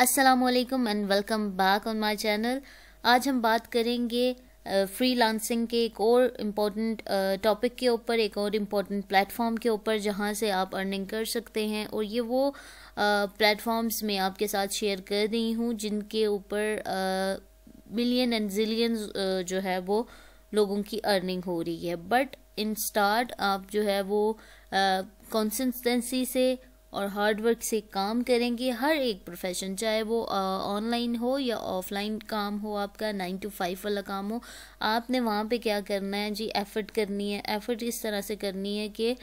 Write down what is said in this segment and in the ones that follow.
असलकम and welcome back on my channel आज हम बात करेंगे फ्री लांसिंग के एक और इम्पॉर्टेंट टॉपिक के ऊपर एक और इम्पॉर्टेंट प्लेटफॉर्म के ऊपर जहाँ से आप अर्निंग कर सकते हैं और ये वो प्लेटफॉर्म्स uh, में आपके साथ शेयर कर रही हूँ जिनके ऊपर मिलियन एंड जिलियन जो है वो लोगों की अर्निंग हो रही है बट इन स्टार्ट आप जो है वो कंसिस्टेंसी uh, से और हार्डवर्क से काम करेंगे हर एक प्रोफेशन चाहे वो ऑनलाइन हो या ऑफलाइन काम हो आपका नाइन टू फाइव वाला काम हो आपने वहाँ पे क्या करना है जी एफर्ट करनी है एफर्ट इस तरह से करनी है कि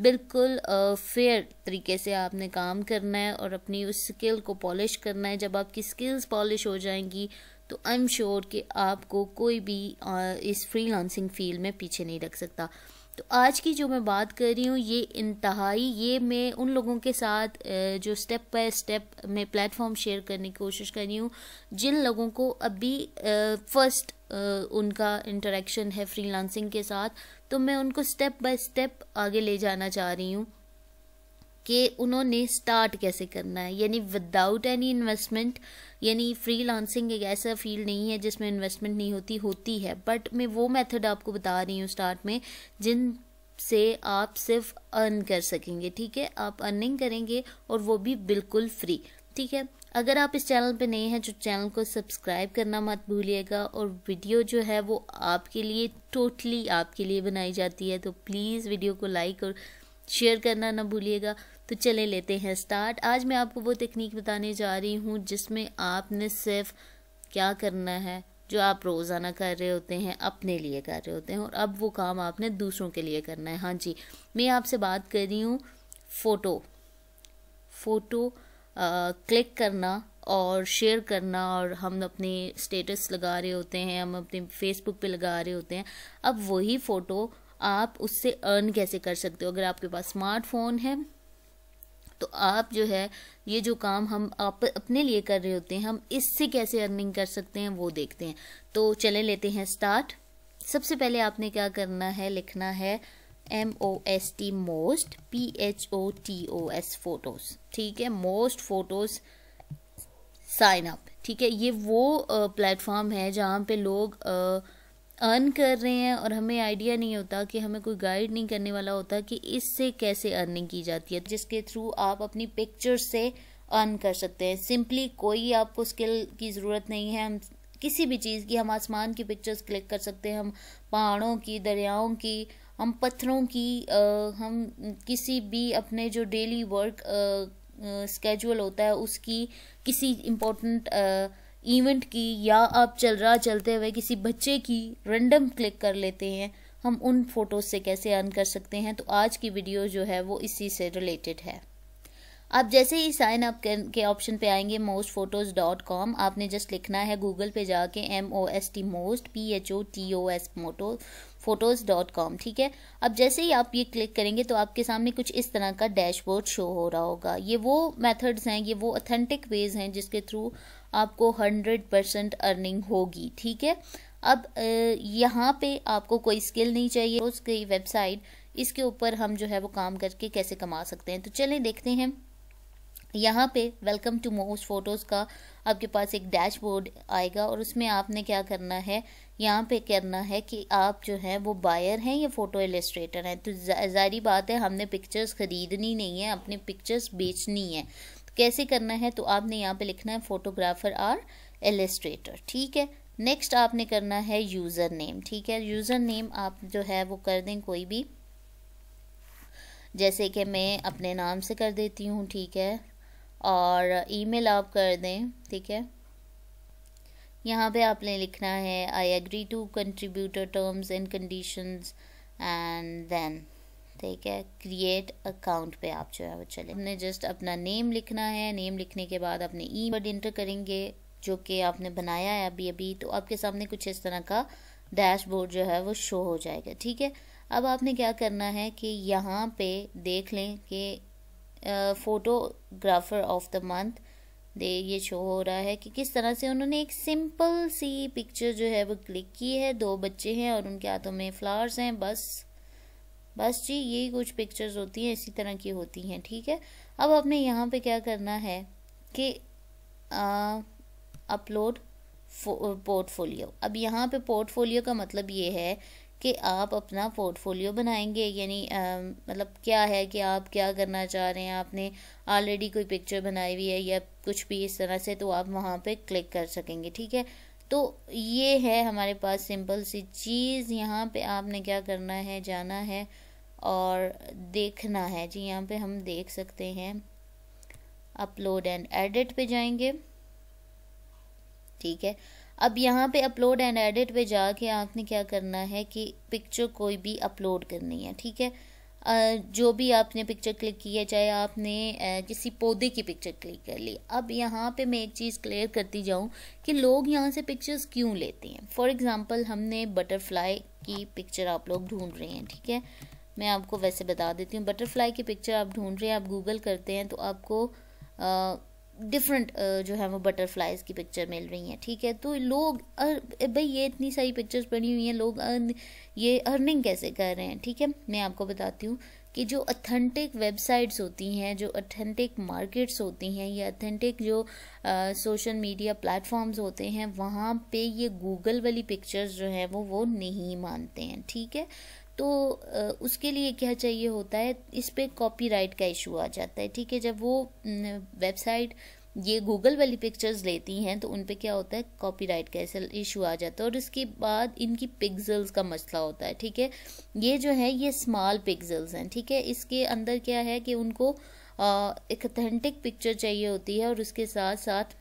बिल्कुल फेयर तरीके से आपने काम करना है और अपनी उस स्किल को पॉलिश करना है जब आपकी स्किल्स पॉलिश हो जाएंगी तो आई एम श्योर कि आपको कोई भी इस फ्री फील्ड में पीछे नहीं रख सकता तो आज की जो मैं बात कर रही हूँ ये इंतहाई ये मैं उन लोगों के साथ जो स्टेप बाय स्टेप मैं प्लेटफॉर्म शेयर करने की कोशिश कर रही हूँ जिन लोगों को अभी फर्स्ट उनका इंटरेक्शन है फ्रीलांसिंग के साथ तो मैं उनको स्टेप बाय स्टेप आगे ले जाना चाह रही हूँ कि उन्होंने स्टार्ट कैसे करना है यानी विदाउट एनी इन्वेस्टमेंट यानी फ्री लांसिंग एक ऐसा फील्ड नहीं है जिसमें इन्वेस्टमेंट नहीं होती होती है बट मैं वो मेथड आपको बता रही हूँ स्टार्ट में जिन से आप सिर्फ अर्न कर सकेंगे ठीक है आप अर्निंग करेंगे और वो भी बिल्कुल फ्री ठीक है अगर आप इस चैनल पे नए हैं तो चैनल को सब्सक्राइब करना मत भूलिएगा और वीडियो जो है वो आपके लिए टोटली आपके लिए बनाई जाती है तो प्लीज़ वीडियो को लाइक और शेयर करना ना भूलिएगा तो चले लेते हैं स्टार्ट आज मैं आपको वो तकनीक बताने जा रही हूँ जिसमें आपने सिर्फ क्या करना है जो आप रोज़ाना कर रहे होते हैं अपने लिए कर रहे होते हैं और अब वो काम आपने दूसरों के लिए करना है हाँ जी मैं आपसे बात कर रही हूँ फ़ोटो फ़ोटो क्लिक करना और शेयर करना और हम अपने स्टेटस लगा रहे होते हैं हम अपने फेसबुक पे लगा रहे होते हैं अब वही फ़ोटो आप उससे अर्न कैसे कर सकते हो अगर आपके पास स्मार्टफोन है तो आप जो है ये जो काम हम आप अपने लिए कर रहे होते हैं हम इससे कैसे अर्निंग कर सकते हैं वो देखते हैं तो चले लेते हैं स्टार्ट सबसे पहले आपने क्या करना है लिखना है M O S T most P H O T O S photos ठीक है मोस्ट फोटोज़ साइन अप ठीक है ये वो प्लेटफॉर्म है जहाँ पे लोग आ, अर्न कर रहे हैं और हमें आइडिया नहीं होता कि हमें कोई गाइड नहीं करने वाला होता कि इससे कैसे अर्निंग की जाती है जिसके थ्रू आप अपनी पिक्चर से अर्न कर सकते हैं सिंपली कोई आपको स्किल की ज़रूरत नहीं है हम किसी भी चीज़ की हम आसमान की पिक्चर्स क्लिक कर सकते हैं हम पहाड़ों की दरियाओं की हम पत्थरों की आ, हम किसी भी अपने जो डेली वर्क स्केजुअल होता है उसकी किसी इम्पोर्टेंट इवेंट की या आप चल रहा चलते हुए किसी बच्चे की रेंडम क्लिक कर लेते हैं हम उन फोटोज से कैसे अर्न कर सकते हैं तो आज की वीडियो जो है वो इसी से रिलेटेड है आप जैसे ही साइन अप के ऑप्शन पे आएंगे मोस्ट फोटोज डॉट कॉम आपने जस्ट लिखना है गूगल पे जाके M O S T most P H O T O S moto photos dot com ठीक है अब जैसे ही आप ये क्लिक करेंगे तो आपके सामने कुछ इस तरह का डैशबोर्ड शो हो रहा होगा ये वो मेथड्स हैं ये वो ऑथेंटिक वेज हैं जिसके थ्रू आपको हंड्रेड परसेंट अर्निंग होगी ठीक है अब यहाँ पे आपको कोई स्किल नहीं चाहिए उसकी वेबसाइट इसके ऊपर हम जो है वो काम करके कैसे कमा सकते हैं तो चलें देखते हैं यहाँ पे वेलकम टू मोस्ट फोटोज़ का आपके पास एक डैशबोर्ड आएगा और उसमें आपने क्या करना है यहाँ पे करना है कि आप जो है वो बायर हैं या फ़ोटो एलिस्ट्रेटर हैं तो जारी बात है हमने पिक्चर्स ख़रीदनी नहीं है अपने पिक्चर्स बेचनी है कैसे करना है तो आपने यहाँ पे लिखना है फोटोग्राफर आर एलिस्ट्रेटर ठीक है नेक्स्ट आपने करना है यूज़र नेम ठीक है यूज़र नेम आप जो है वो कर दें कोई भी जैसे कि मैं अपने नाम से कर देती हूँ ठीक है और ईमेल आप कर दें ठीक है यहाँ पे आपने लिखना है I agree to contributor terms and conditions and then ठीक है क्रिएट अकाउंट पे आप जो है वो चले हमने जस्ट अपना नेम लिखना है नेम लिखने के बाद अपने ई वर्ड इंटर करेंगे जो कि आपने बनाया है अभी अभी तो आपके सामने कुछ इस तरह का डैशबोर्ड जो है वो शो हो जाएगा ठीक है अब आपने क्या करना है कि यहाँ पे देख लें कि फ़ोटोग्राफ़र ऑफ द मंथ दे ये शो हो रहा है कि किस तरह से उन्होंने एक सिंपल सी पिक्चर जो है वो क्लिक की है दो बच्चे हैं और उनके हाथों में फ्लावर्स हैं बस बस जी यही कुछ पिक्चर्स होती हैं इसी तरह की होती हैं ठीक है अब आपने यहाँ पे क्या करना है कि अपलोड पोर्टफोलियो अब यहाँ पे पोर्टफोलियो का मतलब ये है कि आप अपना पोर्टफोलियो बनाएंगे यानी मतलब क्या है कि आप क्या करना चाह रहे हैं आपने ऑलरेडी कोई पिक्चर बनाई हुई है या कुछ भी इस तरह से तो आप वहाँ पे क्लिक कर सकेंगे ठीक है तो ये है हमारे पास सिंपल सी चीज़ यहाँ पे आपने क्या करना है जाना है और देखना है जी यहाँ पे हम देख सकते हैं अपलोड एंड एडिट पे जाएंगे ठीक है अब यहाँ पे अपलोड एंड एडिट पे जाके आपने क्या करना है कि पिक्चर कोई भी अपलोड करनी है ठीक है जो भी आपने पिक्चर क्लिक की है चाहे आपने किसी पौधे की पिक्चर क्लिक कर ली अब यहाँ पे मैं एक चीज़ क्लियर करती जाऊँ कि लोग यहाँ से पिक्चर्स क्यों लेते हैं फॉर एग्ज़ाम्पल हमने बटरफ्लाई की पिक्चर आप लोग ढूंढ रहे हैं ठीक है मैं आपको वैसे बता देती हूँ बटरफ्लाई की पिक्चर आप ढूंढ रहे हैं आप गूगल करते हैं तो आपको डिफरेंट जो है वो बटरफ्लाइज की पिक्चर मिल रही हैं ठीक है तो लोग भाई ये इतनी सारी पिक्चर्स बनी हुई हैं लोग अर्न, ये अर्निंग कैसे कर रहे हैं ठीक है मैं आपको बताती हूँ कि जो अथेंटिक वेबसाइट्स होती हैं जो अथेंटिक मार्केट्स होती हैं या अथेंटिक जो सोशल मीडिया प्लेटफॉर्म्स होते हैं वहाँ पे ये गूगल वाली पिक्चर्स जो है वो वो नहीं मानते हैं ठीक है तो उसके लिए क्या चाहिए होता है इस पर कॉपीराइट का इशू आ जाता है ठीक है जब वो वेबसाइट ये गूगल वाली पिक्चर्स लेती हैं तो उन पे क्या होता है कॉपीराइट का ऐसा इशू आ जाता है और इसके बाद इनकी पिक्सल्स का मसला होता है ठीक है ये जो है ये स्मॉल पिक्सल्स हैं ठीक है इसके अंदर क्या है कि उनको एक अथेंटिक पिक्चर चाहिए होती है और उसके साथ साथ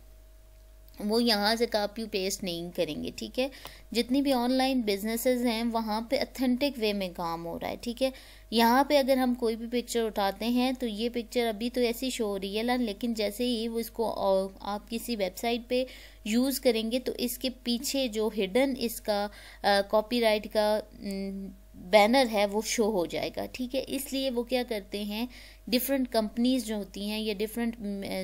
वो यहाँ से कापी पेस्ट नहीं करेंगे ठीक है जितनी भी ऑनलाइन बिजनेसेस हैं वहाँ पे अथेंटिक वे में काम हो रहा है ठीक है यहाँ पे अगर हम कोई भी पिक्चर उठाते हैं तो ये पिक्चर अभी तो ऐसी शो हो रही है ला लेकिन जैसे ही वो इसको आप किसी वेबसाइट पे यूज़ करेंगे तो इसके पीछे जो हिडन इसका राइट का बैनर है वो शो हो जाएगा ठीक है इसलिए वो क्या करते हैं डिफरेंट कंपनीज जो होती हैं या डिफरेंट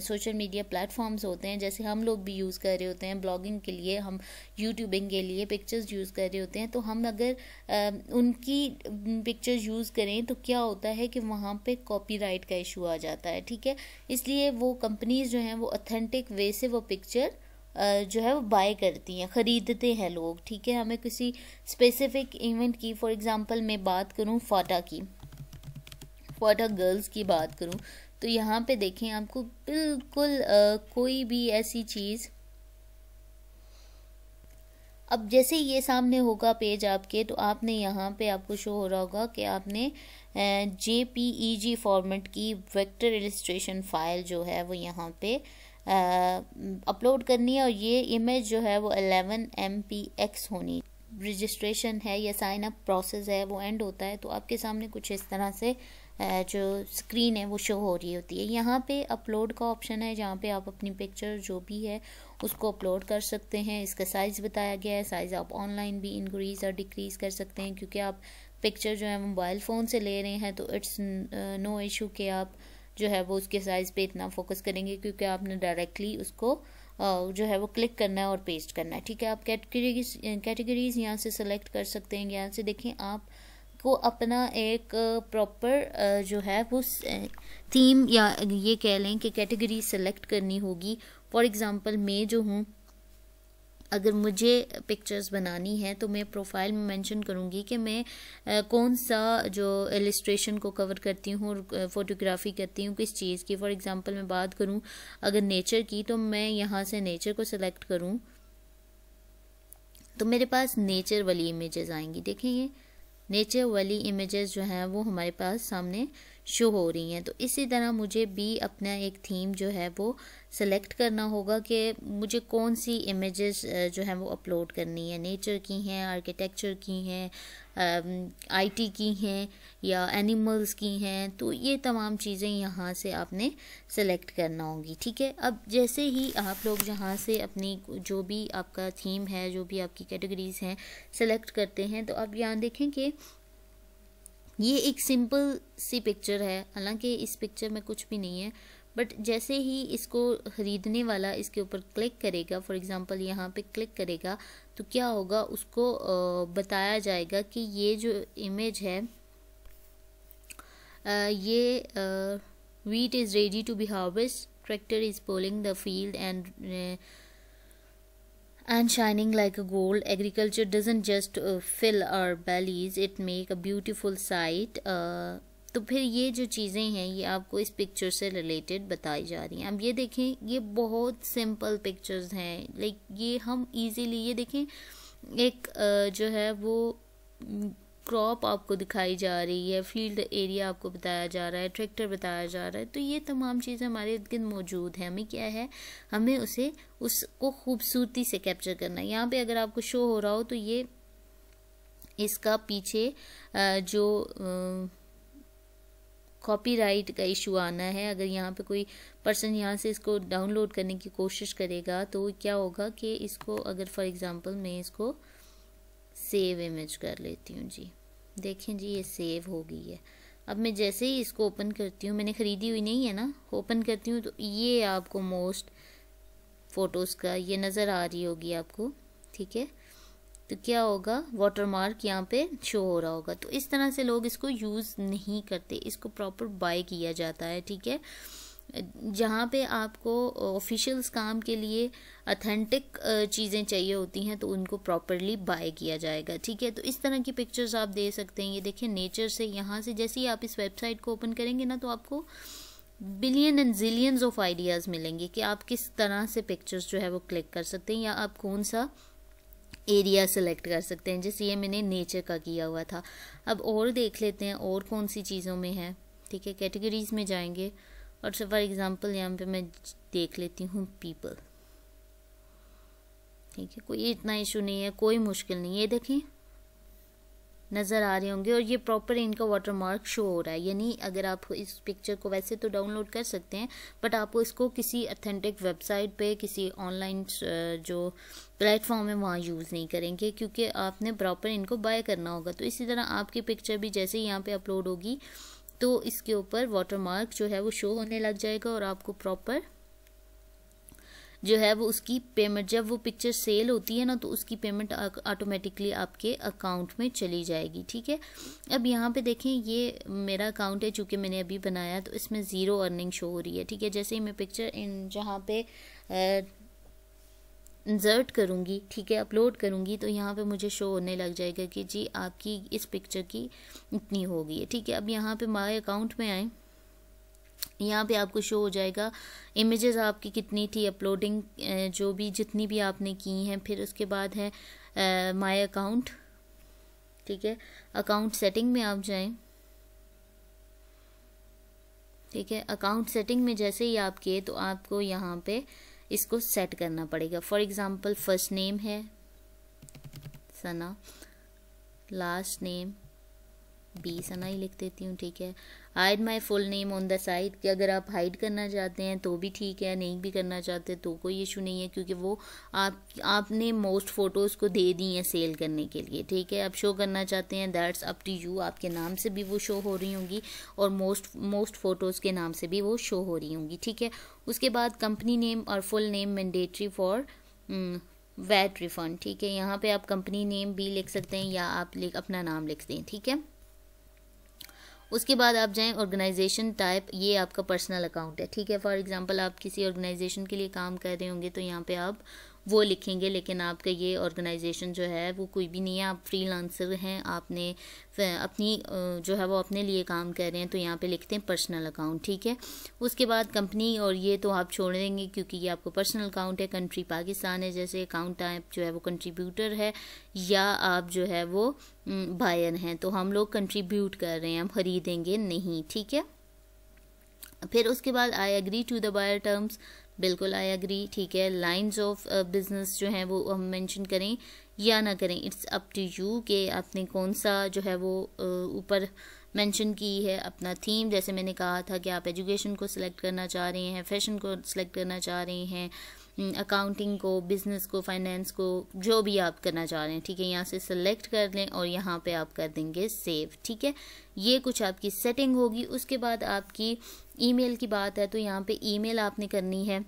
सोशल मीडिया प्लेटफॉर्म्स होते हैं जैसे हम लोग भी यूज़ कर रहे होते हैं ब्लॉगिंग के लिए हम यूट्यूबिंग के लिए पिक्चर्स यूज़ कर रहे होते हैं तो हम अगर आ, eh, उनकी पिक्चर्स mm, यूज़ करें तो क्या होता है कि वहाँ पे कॉपीराइट का इशू आ जाता है ठीक है इसलिए वो कंपनीज जो हैं वो अथेंटिक वे से वो पिक्चर eh, जो है वो बाय करती हैं ख़रीदते हैं लोग ठीक है हमें किसी स्पेसिफिक इवेंट की फॉर एग्जांपल मैं बात करूँ फाटा की फॉर गर्ल्स की बात करूँ तो यहाँ पे देखें आपको बिल्कुल आ, कोई भी ऐसी चीज़ अब जैसे ये सामने होगा पेज आपके तो आपने यहाँ पे आपको शो हो रहा होगा कि आपने J P E G format की वेक्टर इलिस्ट्रेशन फाइल जो है वो यहाँ पे अपलोड करनी है और ये इमेज जो है वो अलेवन एम पी एक्स होनी रजिस्ट्रेशन है या साइन अप प्रोसेस है वो एंड होता है तो आपके सामने कुछ इस तरह से जो स्क्रीन है वो शो हो रही होती है यहाँ पे अपलोड का ऑप्शन है जहाँ पे आप अपनी पिक्चर जो भी है उसको अपलोड कर सकते हैं इसका साइज़ बताया गया है साइज़ आप ऑनलाइन भी इंक्रीज़ और डिक्रीज़ कर सकते हैं क्योंकि आप पिक्चर जो है मोबाइल फ़ोन से ले रहे हैं तो इट्स नो इशू कि आप जो है वो उसके साइज़ पे इतना फोकस करेंगे क्योंकि आपने डायरेक्टली उसको जो है वो क्लिक करना है और पेस्ट करना है ठीक है आप कैटेगरीज कैटेगरीज यहाँ से सेलेक्ट कर सकते हैं यहाँ से देखें आप को अपना एक प्रॉपर जो है वो थीम या ये कह लें कि कैटेगरी सेलेक्ट करनी होगी फॉर एग्ज़ाम्पल मैं जो हूँ अगर मुझे पिक्चर्स बनानी है तो मैं प्रोफाइल में मेंशन करूँगी कि मैं कौन सा जो एलिस्ट्रेशन को कवर करती हूँ और फोटोग्राफी करती हूँ किस चीज़ की फॉर एग्जांपल मैं बात करूँ अगर नेचर की तो मैं यहाँ से नेचर को सिलेक्ट करूँ तो मेरे पास नेचर वाली इमेजेस आएंगी देखें ये नेचर वाली इमेजेस जो हैं वो हमारे पास सामने शो हो रही हैं तो इसी तरह मुझे भी अपना एक थीम जो है वो सेलेक्ट करना होगा कि मुझे कौन सी इमेजेस जो हैं वो अपलोड करनी है नेचर की हैं आर्किटेक्चर की हैं आईटी की हैं या एनिमल्स की हैं तो ये तमाम चीज़ें यहाँ से आपने सेलेक्ट करना होगी ठीक है अब जैसे ही आप लोग यहाँ से अपनी जो भी आपका थीम है जो भी आपकी कैटेगरीज हैं सेलेक्ट करते हैं तो आप यहाँ देखें कि ये एक सिंपल सी पिक्चर है हालांकि इस पिक्चर में कुछ भी नहीं है बट जैसे ही इसको ख़रीदने वाला इसके ऊपर क्लिक करेगा फॉर एग्ज़ाम्पल यहाँ पे क्लिक करेगा तो क्या होगा उसको बताया जाएगा कि ये जो इमेज है ये wheat is ready to be harvest tractor is polling the field and and shining like a gold agriculture doesn't just fill our bellies it make a beautiful sight तो फिर ये जो चीज़ें हैं ये आपको इस पिक्चर से रिलेटेड बताई जा रही हैं अब ये देखें ये बहुत सिंपल पिक्चर्स हैं लाइक ये हम इजीली ये देखें एक जो है वो क्रॉप आपको दिखाई जा रही है फील्ड एरिया आपको बताया जा रहा है ट्रैक्टर बताया जा रहा है तो ये तमाम चीज़ें हमारे इर्द गिर्द मौजूद हैं हमें क्या है हमें उसे उसको खूबसूरती से कैप्चर करना है यहाँ पर अगर आपको शो हो रहा हो तो ये इसका पीछे जो कॉपीराइट का इशू आना है अगर यहाँ पे कोई पर्सन यहाँ से इसको डाउनलोड करने की कोशिश करेगा तो क्या होगा कि इसको अगर फॉर एग्जांपल मैं इसको सेव इमेज कर लेती हूँ जी देखें जी ये सेव हो गई है अब मैं जैसे ही इसको ओपन करती हूँ मैंने ख़रीदी हुई नहीं है ना ओपन करती हूँ तो ये आपको मोस्ट फ़ोटोज़ का ये नज़र आ रही होगी आपको ठीक है तो क्या होगा वाटरमार्क यहाँ पे शो हो रहा होगा तो इस तरह से लोग इसको यूज़ नहीं करते इसको प्रॉपर बाय किया जाता है ठीक है जहाँ पे आपको ऑफिशियल्स काम के लिए अथेंटिक चीज़ें चाहिए होती हैं तो उनको प्रॉपरली बाय किया जाएगा ठीक है तो इस तरह की पिक्चर्स आप दे सकते हैं ये देखिए नेचर से यहाँ से जैसे ही आप इस वेबसाइट को ओपन करेंगे ना तो आपको billion and zillions of ideas मिलेंगे कि आप किस तरह से पिक्चर्स जो है वो क्लिक कर सकते हैं या आप कौन सा एरिया सेलेक्ट कर सकते हैं जैसे ये मैंने नेचर का किया हुआ था अब और देख लेते हैं और कौन सी चीज़ों में है ठीक है कैटेगरीज में जाएंगे और फॉर एग्ज़ाम्पल यहाँ पे मैं देख लेती हूँ पीपल ठीक है कोई इतना इशू नहीं है कोई मुश्किल नहीं है देखें नज़र आ रहे होंगे और ये प्रॉपर इनका वाटर मार्क शो हो रहा है यानी अगर आप इस पिक्चर को वैसे तो डाउनलोड कर सकते हैं बट आप इसको किसी अथेंटिक वेबसाइट पे किसी ऑनलाइन uh, जो प्लेटफॉर्म है वहाँ यूज़ नहीं करेंगे क्योंकि आपने प्रॉपर इनको बाय करना होगा तो इसी तरह आपकी पिक्चर भी जैसे यहाँ पर अपलोड होगी तो इसके ऊपर वाटर मार्क जो है वो शो होने लग जाएगा और आपको प्रॉपर जो है वो उसकी पेमेंट जब वो पिक्चर सेल होती है ना तो उसकी पेमेंट ऑटोमेटिकली आपके अकाउंट में चली जाएगी ठीक है अब यहाँ पे देखें ये मेरा अकाउंट है चूँकि मैंने अभी बनाया तो इसमें ज़ीरो अर्निंग शो हो रही है ठीक है जैसे ही मैं पिक्चर इन जहाँ पे इंजर्ट करूँगी ठीक है अपलोड करूँगी तो यहाँ पे मुझे शो होने लग जाएगा कि जी आपकी इस पिक्चर की इतनी होगी ठीक है अब यहाँ पे माई अकाउंट में आएँ यहाँ पे आपको शो हो जाएगा इमेजेस आपकी कितनी थी अपलोडिंग जो भी जितनी भी आपने की हैं फिर उसके बाद है माय अकाउंट ठीक है अकाउंट सेटिंग में आप जाएं ठीक है अकाउंट सेटिंग में जैसे ही आप किए तो आपको यहाँ पे इसको सेट करना पड़ेगा फॉर एग्ज़ाम्पल फर्स्ट नेम है सना लास्ट नेम बी सना ही लिख देती हूँ ठीक है hide my full name on the side कि अगर आप हाइड करना चाहते हैं तो भी ठीक है नहीं भी करना चाहते तो कोई इशू नहीं है क्योंकि वो आप आपने मोस्ट फ़ोटोज़ को दे दी हैं सेल करने के लिए ठीक है आप शो करना चाहते हैं दैट्स अप टू यू आपके नाम से भी वो शो हो रही होंगी और मोस्ट मोस्ट फ़ोटोज़ के नाम से भी वो शो हो रही होंगी ठीक है उसके बाद कंपनी नेम और full name mandatory for VAT refund ठीक है यहाँ पे आप कंपनी नेम भी लिख सकते हैं या आप लिख अपना नाम लिख दें ठीक है उसके बाद आप जाएं ऑर्गेनाइजेशन टाइप ये आपका पर्सनल अकाउंट है ठीक है फॉर एग्जांपल आप किसी ऑर्गेनाइजेशन के लिए काम कर रहे होंगे तो यहाँ पे आप वो लिखेंगे लेकिन आपका ये ऑर्गेनाइजेशन जो है वो कोई भी नहीं है आप फ्री हैं आपने अपनी जो है वो अपने लिए काम कर रहे हैं तो यहाँ पे लिखते हैं पर्सनल अकाउंट ठीक है उसके बाद कंपनी और ये तो आप छोड़ देंगे क्योंकि ये आपको पर्सनल अकाउंट है कंट्री पाकिस्तान है जैसे अकाउंट आप जो है वो कंट्रीब्यूटर है या आप जो है वो बायर हैं तो हम लोग कंट्रीब्यूट कर रहे हैं हम खरीदेंगे नहीं ठीक है फिर उसके बाद I agree to the buyer terms बिल्कुल आई अग्री ठीक है लाइंस ऑफ बिजनेस जो हैं वो हम मेंशन करें या ना करें इट्स अप टू यू कि आपने कौन सा जो है वो uh, ऊपर मेंशन की है अपना थीम जैसे मैंने कहा था कि आप एजुकेशन को सिलेक्ट करना चाह रहे हैं फैशन को सिलेक्ट करना चाह रहे हैं अकाउंटिंग हम्म, को बिज़नेस को फाइनेंस को जो भी आप करना चाह रहे हैं ठीक है यहाँ से सेलेक्ट कर लें और यहाँ पे आप कर देंगे सेव ठीक है ये कुछ आपकी सेटिंग होगी उसके बाद आपकी ईमेल की बात है तो यहाँ पे ईमेल आपने करनी है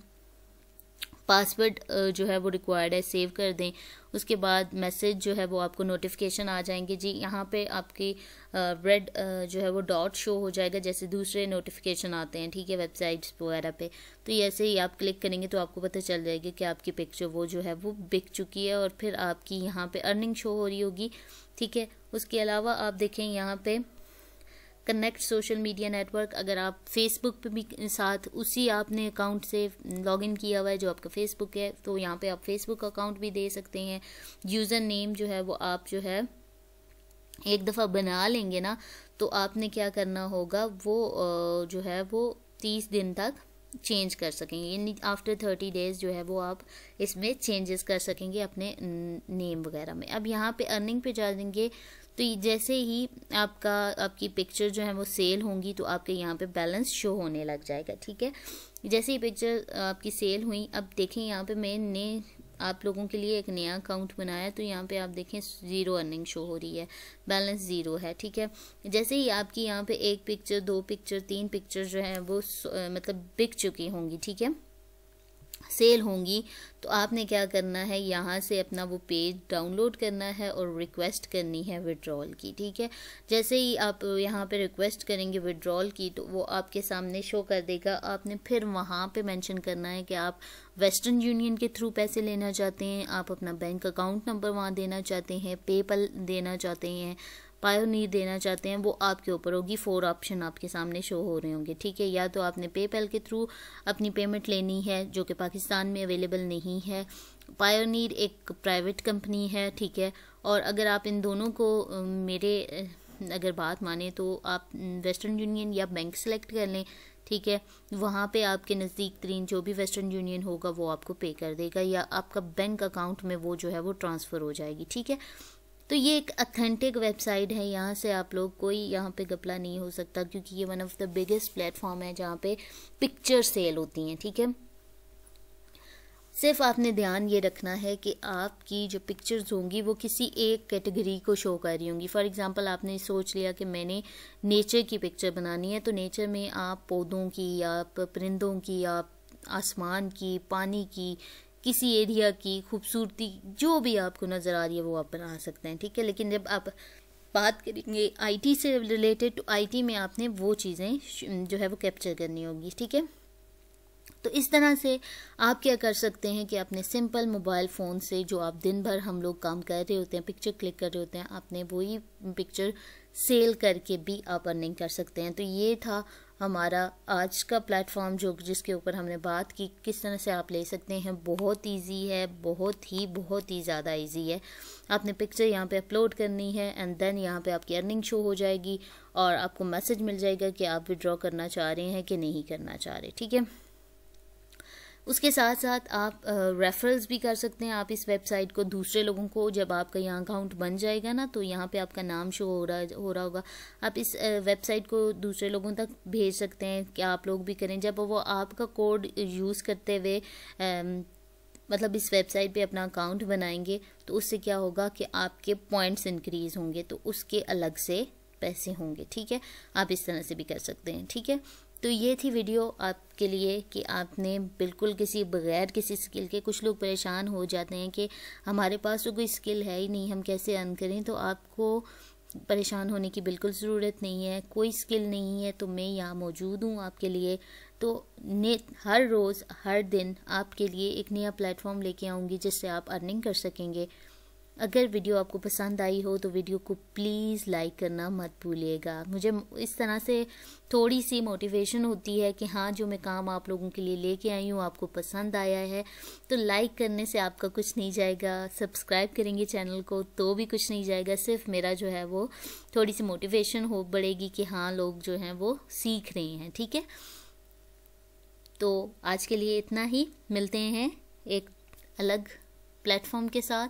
पासवर्ड जो है वो रिक्वायर्ड है सेव कर दें उसके बाद मैसेज जो है वो आपको नोटिफिकेशन आ जाएंगे जी यहाँ पे आपकी रेड जो है वो डॉट शो हो जाएगा जैसे दूसरे नोटिफिकेशन आते हैं ठीक है वेबसाइट्स वगैरह पे तो ऐसे ही आप क्लिक करेंगे तो आपको पता चल जाएगा कि आपकी पिक्चर वो जो है वो बिक चुकी है और फिर आपकी यहाँ पर अर्निंग शो हो रही होगी ठीक है उसके अलावा आप देखें यहाँ पर कनेक्ट सोशल मीडिया नेटवर्क अगर आप फेसबुक पे भी साथ उसी आपने अकाउंट से लॉगिन किया हुआ है जो आपका फेसबुक है तो यहाँ पे आप फेसबुक अकाउंट भी दे सकते हैं यूज़र नेम जो है वो आप जो है एक दफ़ा बना लेंगे ना तो आपने क्या करना होगा वो जो है वो तीस दिन तक चेंज कर सकेंगे यानी आफ्टर थर्टी डेज जो है वो आप इसमें चेंजेस कर सकेंगे अपने नेम वगैरह में अब यहाँ पे अर्निंग पे जा देंगे तो जैसे ही आपका आपकी पिक्चर जो है वो सेल होंगी तो आपके यहाँ पे बैलेंस शो होने लग जाएगा ठीक है जैसे ही पिक्चर आपकी सेल हुई अब देखें यहाँ पे मैंने आप लोगों के लिए एक नया अकाउंट बनाया तो यहाँ पे आप देखें ज़ीरो अर्निंग शो हो रही है बैलेंस ज़ीरो है ठीक है जैसे ही आपकी यहाँ पे एक पिक्चर दो पिक्चर तीन पिक्चर जो है वो मतलब बिक चुकी होंगी ठीक है सेल होंगी तो आपने क्या करना है यहाँ से अपना वो पेज डाउनलोड करना है और रिक्वेस्ट करनी है विड्रॉल की ठीक है जैसे ही आप यहाँ पे रिक्वेस्ट करेंगे विड्रॉल की तो वो आपके सामने शो कर देगा आपने फिर वहाँ पे मेंशन करना है कि आप वेस्टर्न यूनियन के थ्रू पैसे लेना चाहते हैं आप अपना बैंक अकाउंट नंबर वहाँ देना चाहते हैं पेपल देना चाहते हैं नहीं देना चाहते हैं वो आपके ऊपर होगी फोर ऑप्शन आपके सामने शो हो रहे होंगे ठीक है या तो आपने पेपैल के थ्रू अपनी पेमेंट लेनी है जो कि पाकिस्तान में अवेलेबल नहीं है पायोनीर एक प्राइवेट कंपनी है ठीक है और अगर आप इन दोनों को मेरे अगर बात माने तो आप वेस्टर्न यूनियन या बैंक सेलेक्ट कर लें ठीक है वहाँ पे आपके नज़दीक तरीन जो भी वेस्टर्न यूनियन होगा वो आपको पे कर देगा या आपका बैंक अकाउंट में वो जो है वो ट्रांसफ़र हो जाएगी ठीक है तो ये एक अथेंटिक वेबसाइट है यहाँ से आप लोग कोई यहाँ पे गपला नहीं हो सकता क्योंकि ये one of the biggest platform है जहाँ पे पिक्चर सेल होती हैं ठीक है सिर्फ आपने ध्यान ये रखना है कि आपकी जो पिक्चर्स होंगी वो किसी एक कैटेगरी को शो कर रही होंगी फॉर एग्जांपल आपने सोच लिया कि मैंने नेचर की पिक्चर बनानी है तो नेचर में आप पौधों की आप परिंदों की आप आसमान की पानी की किसी एरिया की खूबसूरती जो भी आपको नज़र आ रही है वो आप बना सकते हैं ठीक है लेकिन जब आप बात करेंगे आईटी से रिलेटेड तो आईटी में आपने वो चीज़ें जो है वो कैप्चर करनी होगी ठीक है तो इस तरह से आप क्या कर सकते हैं कि अपने सिंपल मोबाइल फ़ोन से जो आप दिन भर हम लोग काम कर रहे होते हैं पिक्चर क्लिक कर रहे होते हैं आपने वही पिक्चर सेल करके भी आप अर्निंग कर सकते हैं तो ये था हमारा आज का प्लेटफॉर्म जो जिसके ऊपर हमने बात की किस तरह से आप ले सकते हैं बहुत इजी है बहुत ही बहुत ही ज़्यादा इजी है आपने पिक्चर यहाँ पे अपलोड करनी है एंड देन यहाँ पे आपकी अर्निंग शो हो जाएगी और आपको मैसेज मिल जाएगा कि आप विड्रॉ करना चाह रहे हैं कि नहीं करना चाह रहे ठीक है उसके साथ साथ आप रेफरल्स भी कर सकते हैं आप इस वेबसाइट को दूसरे लोगों को जब आपका यहाँ अकाउंट बन जाएगा ना तो यहाँ पे आपका नाम शो हो रहा हो रहा होगा आप इस वेबसाइट को दूसरे लोगों तक भेज सकते हैं कि आप लोग भी करें जब वो आपका कोड यूज़ करते हुए मतलब इस वेबसाइट पे अपना अकाउंट बनाएंगे तो उससे क्या होगा कि आपके पॉइंट्स इंक्रीज़ होंगे तो उसके अलग से पैसे होंगे ठीक है आप इस तरह से भी कर सकते हैं ठीक है तो ये थी वीडियो आपके लिए कि आपने बिल्कुल किसी बगैर किसी स्किल के कुछ लोग परेशान हो जाते हैं कि हमारे पास तो कोई स्किल है ही नहीं हम कैसे अर्न करें तो आपको परेशान होने की बिल्कुल ज़रूरत नहीं है कोई स्किल नहीं है तो मैं यहाँ मौजूद हूँ आपके लिए तो ने हर रोज़ हर दिन आपके लिए एक नया प्लेटफॉर्म लेके आऊँगी जिससे आप अर्निंग कर सकेंगे अगर वीडियो आपको पसंद आई हो तो वीडियो को प्लीज़ लाइक करना मत भूलिएगा मुझे इस तरह से थोड़ी सी मोटिवेशन होती है कि हाँ जो मैं काम आप लोगों के लिए लेके आई हूँ आपको पसंद आया है तो लाइक करने से आपका कुछ नहीं जाएगा सब्सक्राइब करेंगे चैनल को तो भी कुछ नहीं जाएगा सिर्फ मेरा जो है वो थोड़ी सी मोटिवेशन हो बढ़ेगी कि हाँ लोग जो हैं वो सीख रहे हैं ठीक है तो आज के लिए इतना ही मिलते हैं एक अलग प्लेटफॉर्म के साथ